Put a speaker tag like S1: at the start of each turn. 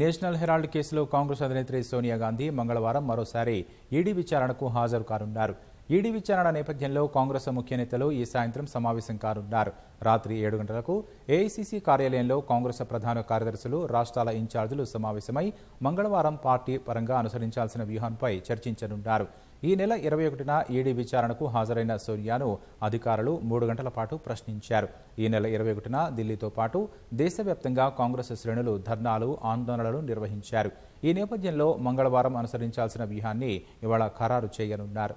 S1: national Herald కేసులో కాంగ్రెస్ అధినేత్రి సోనియా గాంధీ మంగళవారం మరోసారి ఈడీ విచారణకు హాజరు కానున్నారు ఈడీ విచారణ నేపథ్యంలో కాంగ్రెస్ ముఖ్య నేతలు ఈ సాయంత్రం సమావేశం కానున్నారు రాత్రి ఏడు గంటలకు ఏఐసీసీ కార్యాలయంలో కాంగ్రెస్ ప్రధాన కార్యదర్శులు రాష్ట్రాల ఇన్ఛార్జీలు సమావేశమై మంగళవారం పార్టీ పరంగా అనుసరించాల్సిన వ్యూహంపై చర్చించనున్నారు ఈ నెల ఇరవై ఒకటిన ఈడీ విచారణకు హాజరైన సోనియాను అధికారులు మూడు గంటల పాటు ప్రశ్నించారు ఈ నెల ఇరవై ఒకటిన ఢిల్లీతో పాటు దేశవ్యాప్తంగా కాంగ్రెస్ శ్రేణులు ధర్నాలు ఆందోళనలు నిర్వహించారు ఈ నేపథ్యంలో మంగళవారం అనుసరించాల్సిన వ్యూహాన్ని ఇవాళ ఖరారు చేయనున్నారు